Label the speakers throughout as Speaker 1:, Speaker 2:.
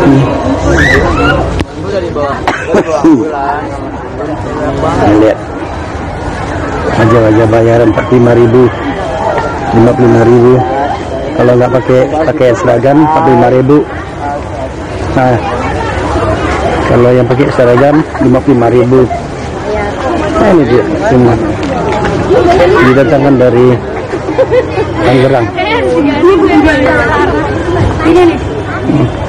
Speaker 1: Nah, lihat aja aja bayaran 45 55.000. kalau nggak pakai pakai seragam 45 nah kalau yang pakai seragam 55.000. nah ini dia semua didatangkan dari Tangerang ini nih hmm.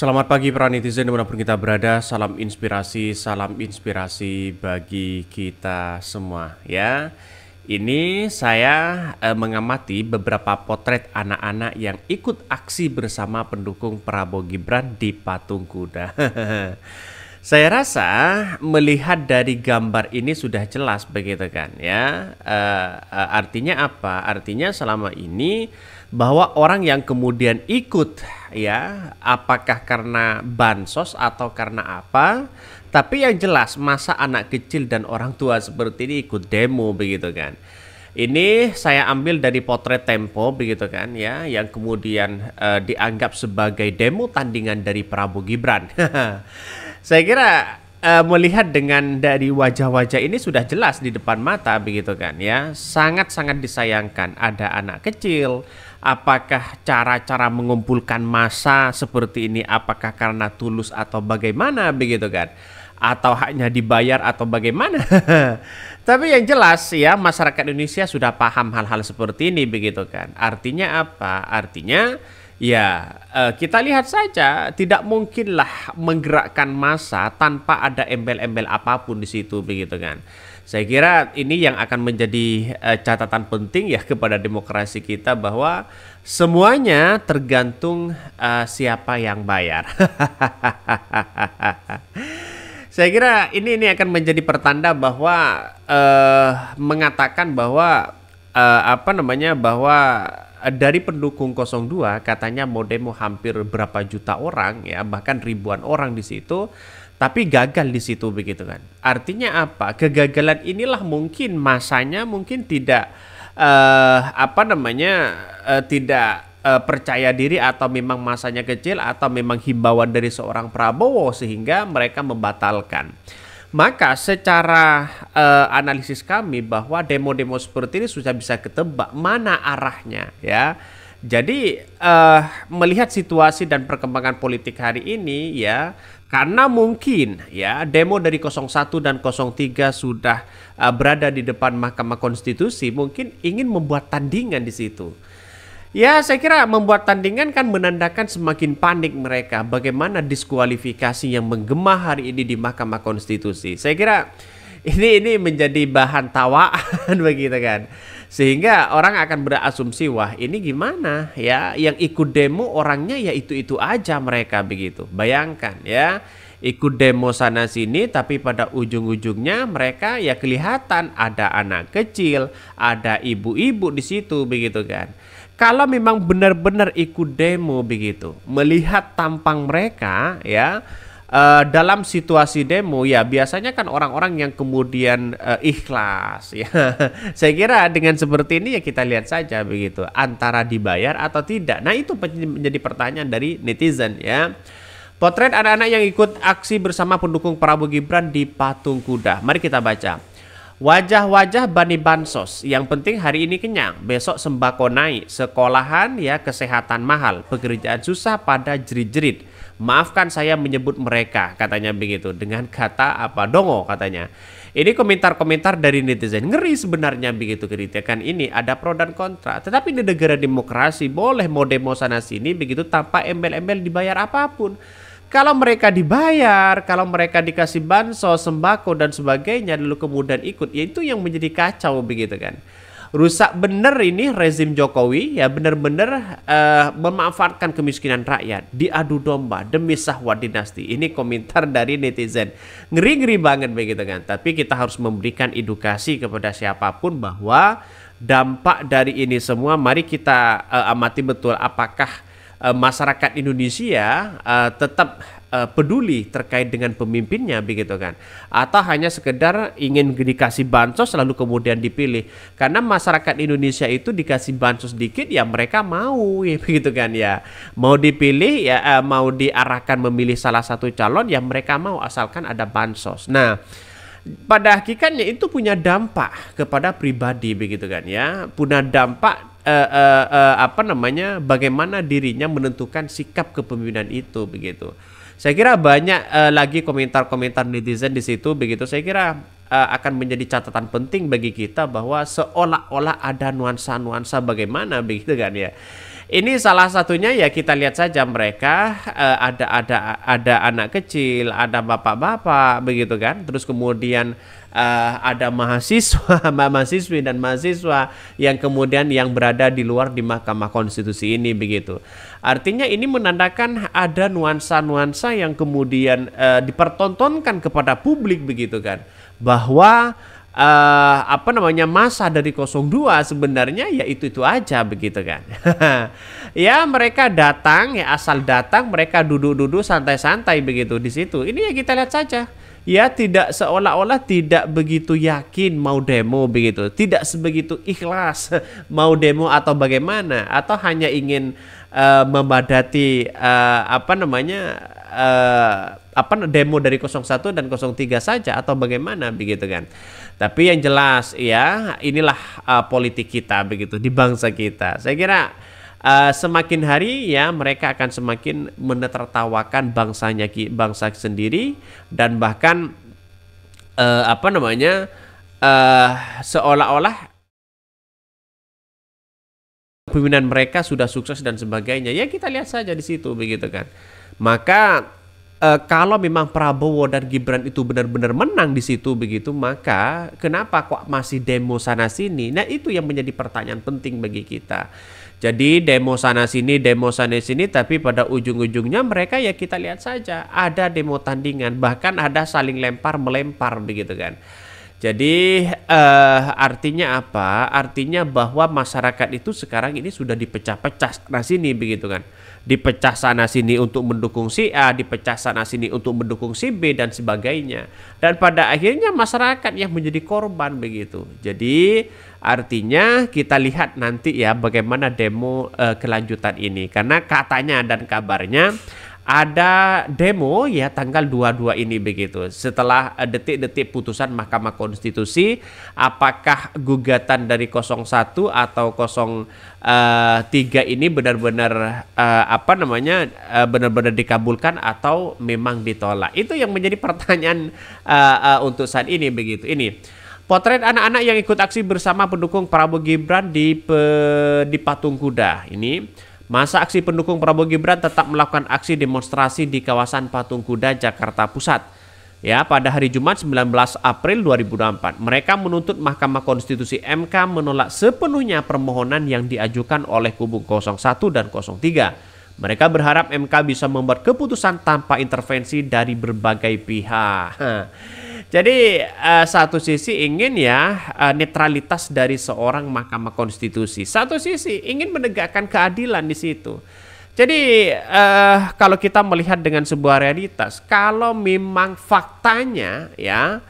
Speaker 1: Selamat pagi para netizen dimanapun kita berada Salam inspirasi, salam inspirasi bagi kita semua ya Ini saya eh, mengamati beberapa potret anak-anak yang ikut aksi bersama pendukung Prabowo Gibran di Patung Kuda Saya rasa melihat dari gambar ini sudah jelas begitu kan ya. E, artinya apa? Artinya selama ini bahwa orang yang kemudian ikut ya, apakah karena bansos atau karena apa? Tapi yang jelas masa anak kecil dan orang tua seperti ini ikut demo begitu kan. Ini saya ambil dari potret Tempo begitu kan ya yang kemudian e, dianggap sebagai demo tandingan dari Prabowo Gibran. saya kira uh, melihat dengan dari wajah-wajah ini sudah jelas di depan mata begitu kan ya sangat-sangat disayangkan ada anak kecil apakah cara-cara mengumpulkan massa seperti ini apakah karena tulus atau bagaimana begitu kan atau hanya dibayar atau bagaimana tapi yang jelas ya masyarakat Indonesia sudah paham hal-hal seperti ini begitu kan artinya apa artinya Ya, eh, kita lihat saja, tidak mungkinlah menggerakkan massa tanpa ada embel-embel apapun di situ begitu kan. Saya kira ini yang akan menjadi eh, catatan penting ya kepada demokrasi kita bahwa semuanya tergantung uh, siapa yang bayar. Saya kira ini ini akan menjadi pertanda bahwa uh, mengatakan bahwa uh, apa namanya bahwa Eh, dari pendukung 02 katanya mau demo hampir berapa juta orang ya bahkan ribuan orang di situ tapi gagal di situ begitu kan. Artinya apa? Kegagalan inilah mungkin masanya mungkin tidak uh, apa namanya uh, tidak uh, percaya diri atau memang masanya kecil atau memang himbauan dari seorang Prabowo sehingga mereka membatalkan. Maka secara uh, analisis kami bahwa demo-demo seperti ini sudah bisa ketebak mana arahnya ya. Jadi uh, melihat situasi dan perkembangan politik hari ini ya karena mungkin ya demo dari 01 dan 03 sudah uh, berada di depan Mahkamah Konstitusi mungkin ingin membuat tandingan di situ Ya, saya kira membuat tandingan kan menandakan semakin panik mereka. Bagaimana diskualifikasi yang menggema hari ini di Mahkamah Konstitusi. Saya kira ini ini menjadi bahan tawaan begitu kan. Sehingga orang akan berasumsi, wah ini gimana ya. Yang ikut demo orangnya ya itu-itu aja mereka begitu. Bayangkan ya ikut demo sana sini tapi pada ujung-ujungnya mereka ya kelihatan ada anak kecil, ada ibu-ibu di situ begitu kan kalau memang benar-benar ikut demo begitu, melihat tampang mereka ya uh, dalam situasi demo ya biasanya kan orang-orang yang kemudian uh, ikhlas ya. Saya kira dengan seperti ini ya kita lihat saja begitu antara dibayar atau tidak. Nah, itu menjadi pertanyaan dari netizen ya. Potret anak-anak yang ikut aksi bersama pendukung Prabowo Gibran di Patung Kuda. Mari kita baca. Wajah-wajah Bani Bansos, yang penting hari ini kenyang, besok sembako naik, sekolahan ya kesehatan mahal, pekerjaan susah pada jerit-jerit. Maafkan saya menyebut mereka, katanya begitu, dengan kata apa dongo katanya. Ini komentar-komentar dari netizen ngeri sebenarnya begitu kritikan ini ada pro dan kontra. Tetapi di negara demokrasi boleh mau demo sana sini begitu tanpa embel-embel dibayar apapun. Kalau mereka dibayar, kalau mereka dikasih bansos, sembako dan sebagainya lalu kemudian ikut, ya itu yang menjadi kacau begitu kan. Rusak bener ini rezim Jokowi ya bener-bener uh, memanfaatkan kemiskinan rakyat, diadu domba demi sahwat dinasti. Ini komentar dari netizen. Ngeri-ngeri banget begitu kan. Tapi kita harus memberikan edukasi kepada siapapun bahwa dampak dari ini semua mari kita uh, amati betul apakah Eh, masyarakat Indonesia uh, tetap uh, peduli terkait dengan pemimpinnya begitu kan atau hanya sekedar ingin dikasih bansos lalu kemudian dipilih karena masyarakat Indonesia itu dikasih bansos sedikit, ya mereka mau ya begitu kan ya mau dipilih ya uh, mau diarahkan memilih salah satu calon ya mereka mau asalkan ada bansos nah pada hakikatnya itu punya dampak kepada pribadi begitu kan ya punya dampak uh, uh, uh, apa namanya bagaimana dirinya menentukan sikap kepemimpinan itu begitu. Saya kira banyak uh, lagi komentar-komentar netizen di situ begitu. Saya kira uh, akan menjadi catatan penting bagi kita bahwa seolah-olah ada nuansa-nuansa bagaimana begitu kan ya ini salah satunya ya kita lihat saja mereka uh, ada ada ada anak kecil, ada bapak-bapak begitu kan. Terus kemudian uh, ada mahasiswa, mahasiswi dan mahasiswa yang kemudian yang berada di luar di Mahkamah Konstitusi ini begitu. Artinya ini menandakan ada nuansa-nuansa yang kemudian uh, dipertontonkan kepada publik begitu kan bahwa uh, apa namanya masa dari 02 sebenarnya ya itu itu aja begitu kan ya mereka datang ya asal datang mereka duduk-duduk santai-santai begitu di situ ini ya kita lihat saja ya tidak seolah-olah tidak begitu yakin mau demo begitu tidak sebegitu ikhlas mau demo atau bagaimana atau hanya ingin uh, eh, memadati uh, eh, apa namanya uh, apa demo dari 01 dan 03 saja atau bagaimana begitu kan tapi yang jelas ya inilah uh, politik kita begitu di bangsa kita. Saya kira uh, semakin hari ya mereka akan semakin menertawakan bangsanya bangsa sendiri dan bahkan uh, apa namanya uh, seolah-olah pimpinan mereka sudah sukses dan sebagainya. Ya kita lihat saja di situ begitu kan. Maka uh, kalau memang Prabowo dan Gibran itu benar-benar menang di situ begitu, maka kenapa kok masih demo sana sini? Nah, itu yang menjadi pertanyaan penting bagi kita. Jadi demo sana sini, demo sana sini, tapi pada ujung-ujungnya mereka ya kita lihat saja ada demo tandingan, bahkan ada saling lempar melempar begitu kan. Jadi uh, artinya apa? Artinya bahwa masyarakat itu sekarang ini sudah dipecah-pecah nah sini begitu kan. Dipecah sana sini untuk mendukung si A, dipecah sana sini untuk mendukung si B dan sebagainya. Dan pada akhirnya masyarakat yang menjadi korban begitu. Jadi artinya kita lihat nanti ya bagaimana demo uh, kelanjutan ini karena katanya dan kabarnya ada demo ya tanggal 22 ini begitu. Setelah eh, detik-detik putusan Mahkamah Konstitusi apakah gugatan dari 01 atau 03 eh, ini benar-benar eh, apa namanya benar-benar dikabulkan atau memang ditolak. Itu yang menjadi pertanyaan untuk saat ini begitu. Ini Potret anak-anak yang ikut aksi bersama pendukung Prabowo Gibran di pe, di Patung Kuda ini Masa aksi pendukung Prabowo Gibran tetap melakukan aksi demonstrasi di kawasan Patung Kuda, Jakarta Pusat. Ya, pada hari Jumat 19 April 2024, mereka menuntut Mahkamah Konstitusi MK menolak sepenuhnya permohonan yang diajukan oleh kubu 01 dan 03. Mereka berharap MK bisa membuat keputusan tanpa intervensi dari berbagai pihak. Jadi uh, satu sisi ingin ya uh, netralitas dari seorang Mahkamah Konstitusi. Satu sisi ingin menegakkan keadilan di situ. Jadi uh, kalau kita melihat dengan sebuah realitas, kalau memang faktanya ya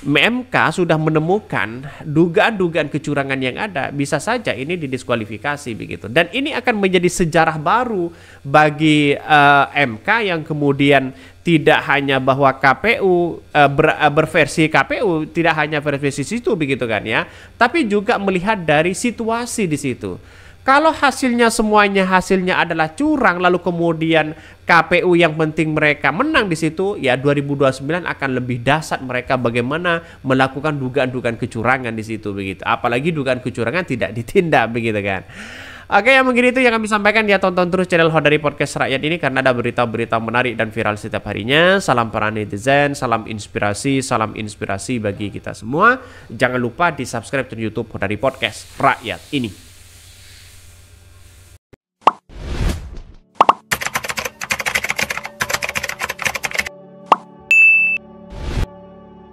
Speaker 1: MK sudah menemukan dugaan-dugaan kecurangan yang ada, bisa saja ini didiskualifikasi begitu. Dan ini akan menjadi sejarah baru bagi uh, MK yang kemudian tidak hanya bahwa KPU e, eh, ber, e, berversi KPU tidak hanya versi situ begitu kan ya, tapi juga melihat dari situasi di situ. Kalau hasilnya semuanya hasilnya adalah curang lalu kemudian KPU yang penting mereka menang di situ ya 2029 akan lebih dasar mereka bagaimana melakukan dugaan-dugaan kecurangan di situ begitu. Apalagi dugaan kecurangan tidak ditindak begitu kan. Oke, yang mungkin itu yang kami sampaikan ya tonton terus channel Hodari Podcast Rakyat ini karena ada berita-berita menarik dan viral setiap harinya. Salam para netizen, salam inspirasi, salam inspirasi bagi kita semua. Jangan lupa di subscribe channel YouTube Hodari Podcast Rakyat ini.